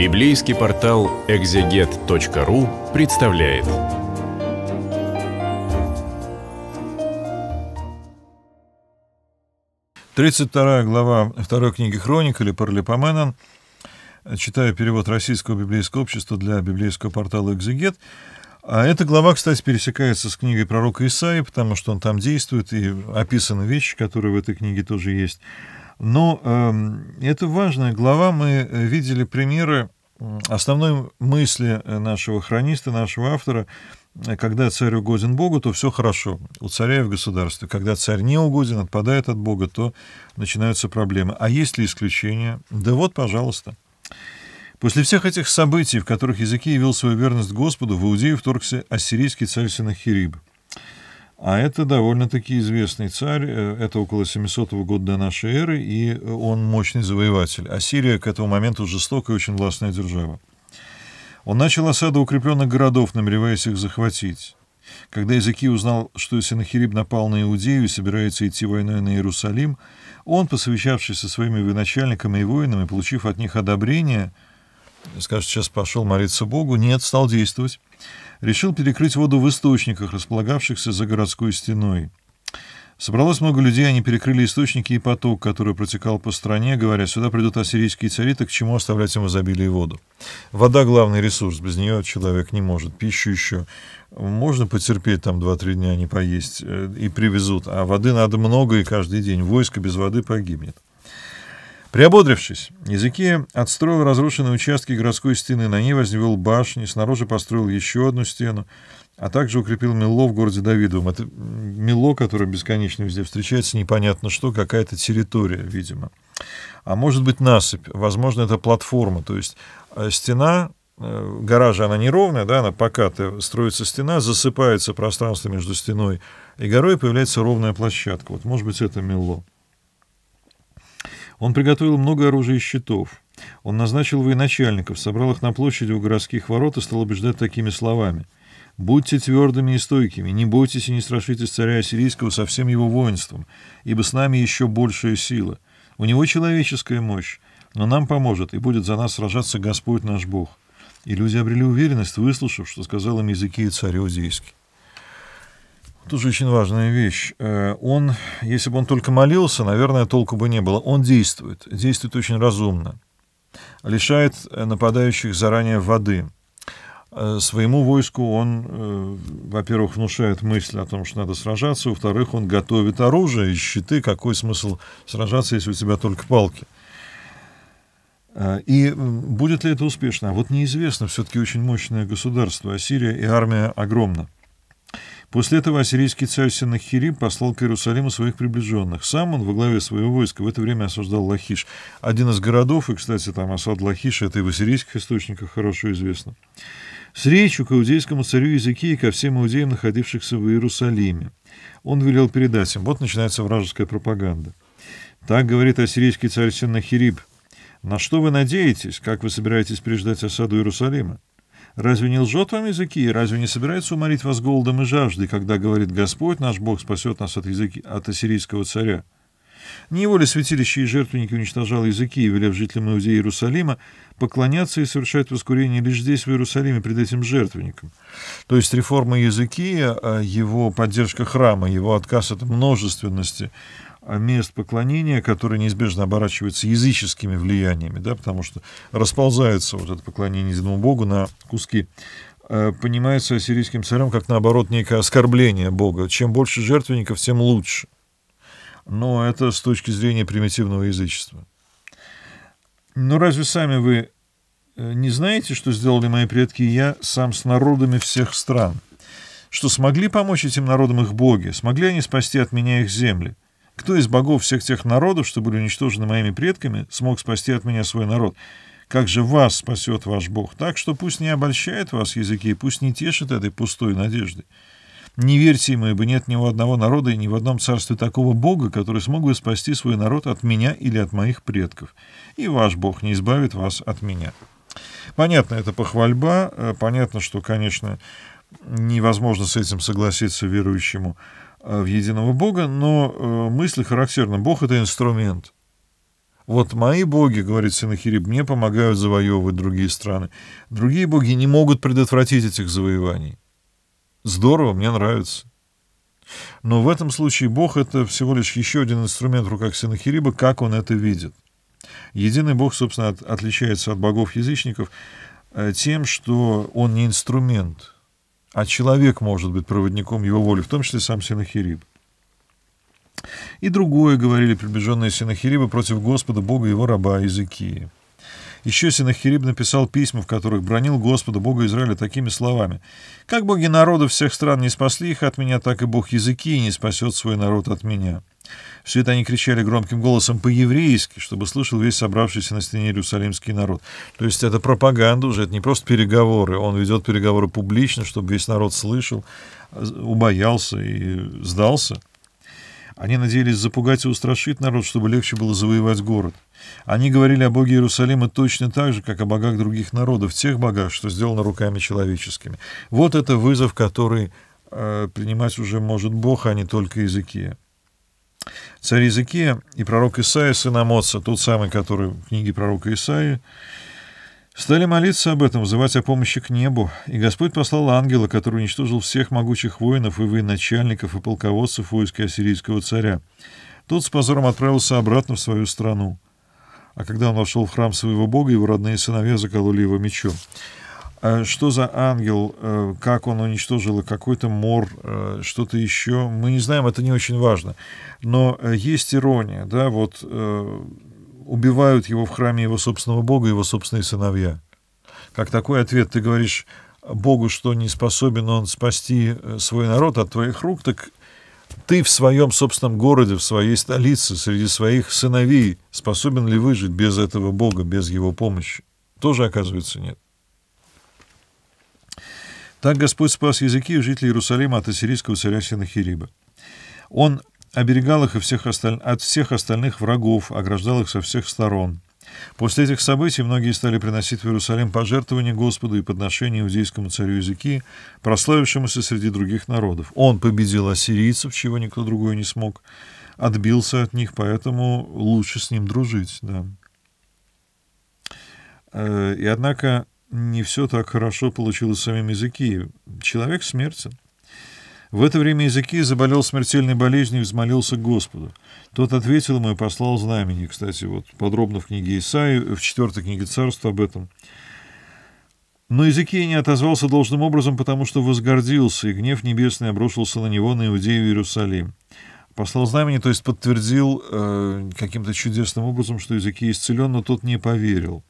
Библейский портал экзегет.ру представляет. Тридцать вторая глава второй книги Хроник или Парлипоменон. Читаю перевод Российского библейского общества для библейского портала «Экзегет». А эта глава, кстати, пересекается с книгой пророка Исаи, потому что он там действует, и описаны вещи, которые в этой книге тоже есть. Но э, это важная глава. Мы э, видели примеры основной мысли э, нашего хрониста, нашего автора. Э, когда царь угоден Богу, то все хорошо. У царя и в государстве. Когда царь не угоден, отпадает от Бога, то начинаются проблемы. А есть ли исключения? Да вот, пожалуйста. После всех этих событий, в которых языки явил свою верность Господу, в Иудею вторгся ассирийский царь Синахириб – а это довольно-таки известный царь, э, это около 700 года до нашей эры, и э, он мощный завоеватель. А к этому моменту жестокая и очень властная держава. Он начал осаду укрепленных городов, намереваясь их захватить. Когда Языки узнал, что Синахириб напал на Иудею и собирается идти войной на Иерусалим, он, посовещавшись со своими военачальниками и воинами, получив от них одобрение, Скажет, сейчас пошел молиться Богу. Нет, стал действовать. Решил перекрыть воду в источниках, располагавшихся за городской стеной. Собралось много людей, они перекрыли источники и поток, который протекал по стране, говоря, сюда придут ассирийские цари, так к чему оставлять им изобилие воду? Вода — главный ресурс, без нее человек не может. Пищу еще можно потерпеть там 2-3 дня, не поесть, э, и привезут, а воды надо много, и каждый день войско без воды погибнет. Приободрившись, Языки отстроил разрушенные участки городской стены, на ней возвел башни, снаружи построил еще одну стену, а также укрепил мело в городе Давидовом. Это мело, которое бесконечно везде встречается, непонятно что, какая-то территория, видимо. А может быть насыпь, возможно, это платформа, то есть э, стена э, гора же она неровная, да, она покатая, строится стена, засыпается пространство между стеной и горой, появляется ровная площадка. Вот, может быть, это мело. Он приготовил много оружия и щитов. Он назначил военачальников, собрал их на площади у городских ворот и стал убеждать такими словами. «Будьте твердыми и стойкими, не бойтесь и не страшитесь царя Ассирийского со всем его воинством, ибо с нами еще большая сила. У него человеческая мощь, но нам поможет и будет за нас сражаться Господь наш Бог». И люди обрели уверенность, выслушав, что сказал им языки царь Озейский тоже очень важная вещь. Э, он, если бы он только молился, наверное, толку бы не было. Он действует, действует очень разумно. Лишает э, нападающих заранее воды. Э, своему войску он, во-первых, внушает мысль о том, что надо сражаться, во-вторых, он готовит оружие и щиты. Какой смысл сражаться, если у тебя только палки? И будет ли это успешно? А вот неизвестно. Все-таки очень мощное государство. Ассирия и армия огромна. После этого ассирийский царь Синахири послал к Иерусалиму своих приближенных. Сам он во главе своего войска в это время осаждал Лахиш. Один из городов, и, кстати, там осад Лахиша, это и в ассирийских источниках хорошо известно. С речью к иудейскому царю языке и ко всем иудеям, находившихся в Иерусалиме. Он велел передать им. Вот начинается вражеская пропаганда. Так говорит ассирийский царь Синахириб. «На что вы надеетесь? Как вы собираетесь переждать осаду Иерусалима?» Разве не лжет вам языки? Разве не собирается уморить вас голодом и жаждой, когда говорит Господь, наш Бог спасет нас от, языки, от ассирийского царя? Не его ли святилище и жертвенники уничтожал языки, велев жителям Иудеи Иерусалима поклоняться и совершать воскурение лишь здесь, в Иерусалиме, пред этим жертвенником? То есть реформа языки, а его поддержка храма, его отказ от множественности — мест поклонения, которые неизбежно оборачиваются языческими влияниями, да, потому что расползается вот это поклонение единому Богу на куски э, понимается ассирийским царем как, наоборот, некое оскорбление Бога. Чем больше жертвенников, тем лучше. Но это с точки зрения примитивного язычества. Но разве сами вы э, не знаете, что сделали мои предки и я сам с народами всех стран? Что смогли помочь этим народам их боги? Смогли они спасти от меня их земли? Кто из богов всех тех народов, что были уничтожены моими предками, смог спасти от меня свой народ? Как же вас спасет ваш Бог? Так что пусть не обольщает вас языки, пусть не тешит этой пустой надежды. Не верьте ему, ибо нет ни у одного народа и ни в одном царстве такого Бога, который смог бы спасти свой народ от меня или от моих предков. И ваш Бог не избавит вас от меня». Понятно, это похвальба, э, понятно, что, конечно, невозможно с этим согласиться верующему Э, в единого Бога, но э, мысль характерна. Бог — это инструмент. Вот мои боги, говорит Синахириб, мне помогают завоевывать другие страны. Другие боги не могут предотвратить этих завоеваний. Здорово, мне нравится. Но в этом случае Бог — это всего лишь еще один инструмент в руках Синахириба, как он это видит. Единый Бог, собственно, от, отличается от богов-язычников э, тем, что он не инструмент — а человек может быть проводником его воли, в том числе сам Синахириб. И другое говорили приближенные Синахириба против Господа Бога и его раба Иезекии. Еще Синахириб написал письма, в которых бронил Господа, Бога Израиля, такими словами. «Как боги народов всех стран не спасли их от меня, так и Бог языки не спасет свой народ от меня». Все это они кричали громким голосом по-еврейски, чтобы слышал весь собравшийся на стене иерусалимский народ. То есть это пропаганда уже, это не просто переговоры. Он ведет переговоры публично, чтобы весь народ слышал, убоялся и сдался. Они надеялись запугать и устрашить народ, чтобы легче было завоевать город. Они говорили о боге Иерусалима точно так же, как о богах других народов, тех богах, что сделаны руками человеческими. Вот это вызов, который э, принимать уже может Бог, а не только Языкия. Царь Языкия и пророк Исаия, сын Амоца, тот самый, который в книге пророка Исаия, Стали молиться об этом, взывать о помощи к небу, и Господь послал ангела, который уничтожил всех могучих воинов и военачальников и полководцев войска ассирийского царя. Тот с позором отправился обратно в свою страну. А когда он вошел в храм своего бога, его родные сыновья закололи его мечом. А что за ангел, э, как он уничтожил какой-то мор, э, что-то еще, мы не знаем, это не очень важно. Но э, есть ирония, да, вот убивают его в храме его собственного бога его собственные сыновья. Как такой ответ ты говоришь Богу, что не способен он спасти э, свой народ от твоих рук, так ты в своем собственном городе, в своей столице, среди своих сыновей, способен ли выжить без этого Бога, без его помощи? Тоже, оказывается, нет. Так Господь спас языки жителей Иерусалима от ассирийского царя Синахириба. Он оберегал их и всех осталь... от всех остальных врагов, ограждал их со всех сторон. После этих событий многие стали приносить в Иерусалим пожертвования Господу и подношения иудейскому царю языки, прославившемуся среди других народов. Он победил ассирийцев, чего никто другой не смог, отбился от них, поэтому лучше с ним дружить. Да. Э, и однако не все так хорошо получилось с самим языки. Человек смертен. В это время языки заболел смертельной болезнью и взмолился к Господу. Тот ответил ему и послал знамение, Кстати, вот подробно в книге Исаи, в четвертой книге Царства об этом. Но Иезекия не отозвался должным образом, потому что возгордился, и гнев небесный обрушился на него, на Иудею и Иерусалим. Послал знамение, то есть подтвердил э, каким-то чудесным образом, что Иезекия исцелен, но тот не поверил.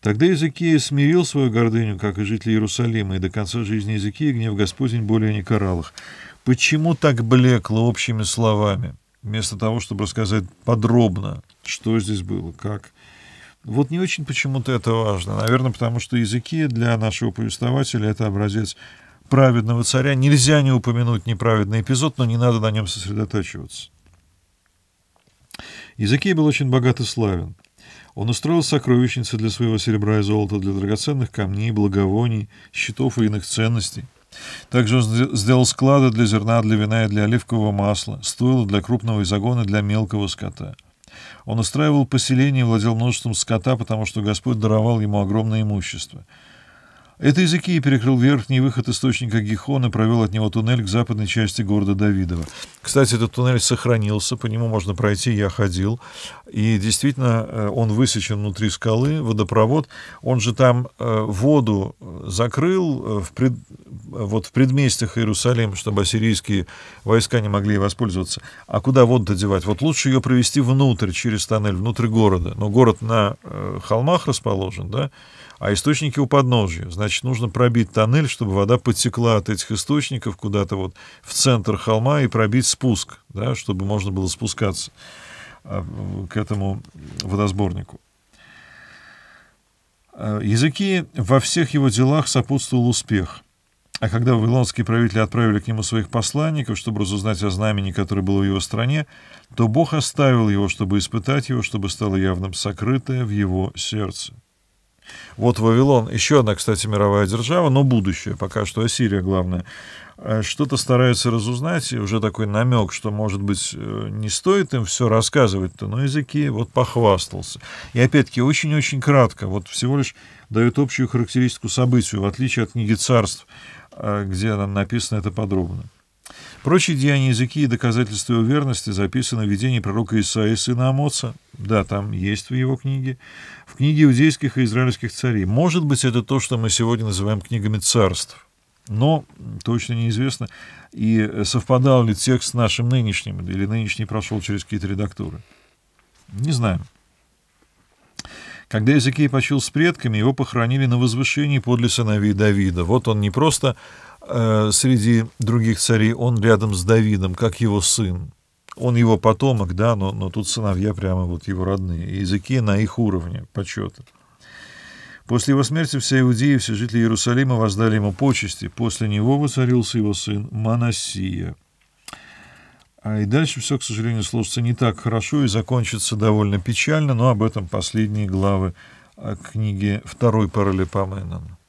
Тогда Иезекия смирил свою гордыню, как и жители Иерусалима, и до конца жизни Иезекии гнев Господень более не карал их. Почему так блекло общими словами, вместо того, чтобы рассказать подробно, что здесь было, как... Вот не очень почему-то это важно. Наверное, потому что языки для нашего повествователя — это образец праведного царя. Нельзя не упомянуть неправедный эпизод, но не надо на нем сосредотачиваться. Языки был очень богат и славен. Он устроил сокровищницы для своего серебра и золота, для драгоценных камней, благовоний, щитов и иных ценностей. Также он сделал склады для зерна, для вина и для оливкового масла, стойла для крупного и загона для мелкого скота. Он устраивал поселение и владел множеством скота, потому что Господь даровал ему огромное имущество. Это языки перекрыл верхний выход источника Гихона и провел от него туннель к западной части города Давидова. Кстати, этот туннель сохранился, по нему можно пройти, я ходил. И действительно, э, он высечен внутри скалы, водопровод. Он же там э, воду э, закрыл в пред вот в предместьях Иерусалима, чтобы ассирийские войска не могли воспользоваться. А куда воду-то девать? Вот лучше ее провести внутрь, через тоннель, внутрь города. Но город на э, холмах расположен, да, а источники у подножия. Значит, нужно пробить тоннель, чтобы вода подтекла от этих источников куда-то вот в центр холма и пробить спуск, да, чтобы можно было спускаться а, к этому водосборнику. Э, языки во всех его делах сопутствовал успех – а когда вавилонские правители отправили к нему своих посланников, чтобы разузнать о знамени, которое было в его стране, то Бог оставил его, чтобы испытать его, чтобы стало явным сокрытое в его сердце. Вот Вавилон, еще одна, кстати, мировая держава, но будущее, пока что Ассирия главное, э, что-то стараются разузнать, и уже такой намек, что, может быть, э, не стоит им все рассказывать-то, но языки вот похвастался. И опять-таки очень-очень кратко, вот всего лишь дают общую характеристику событию, в отличие от книги царств, Э, где нам написано это подробно. Прочие деяния языки и доказательства его верности записаны в видении пророка Исаия, сына Амоца. Да, там есть в его книге. В книге иудейских и израильских царей. Может быть, это то, что мы сегодня называем книгами царств. Но точно неизвестно, и совпадал ли текст с нашим нынешним, или нынешний прошел через какие-то редактуры. Не знаем. Когда Иезекий почил с предками, его похоронили на возвышении подле сыновей Давида. Вот он не просто э, среди других царей, он рядом с Давидом, как его сын. Он его потомок, да, но, но тут сыновья прямо вот его родные. Иезекия на их уровне почета. После его смерти вся Иудея и все жители Иерусалима воздали ему почести. После него воцарился его сын Манасия. А и дальше все, к сожалению, сложится не так хорошо и закончится довольно печально, но об этом последние главы а, книги «Второй Паралипоменон».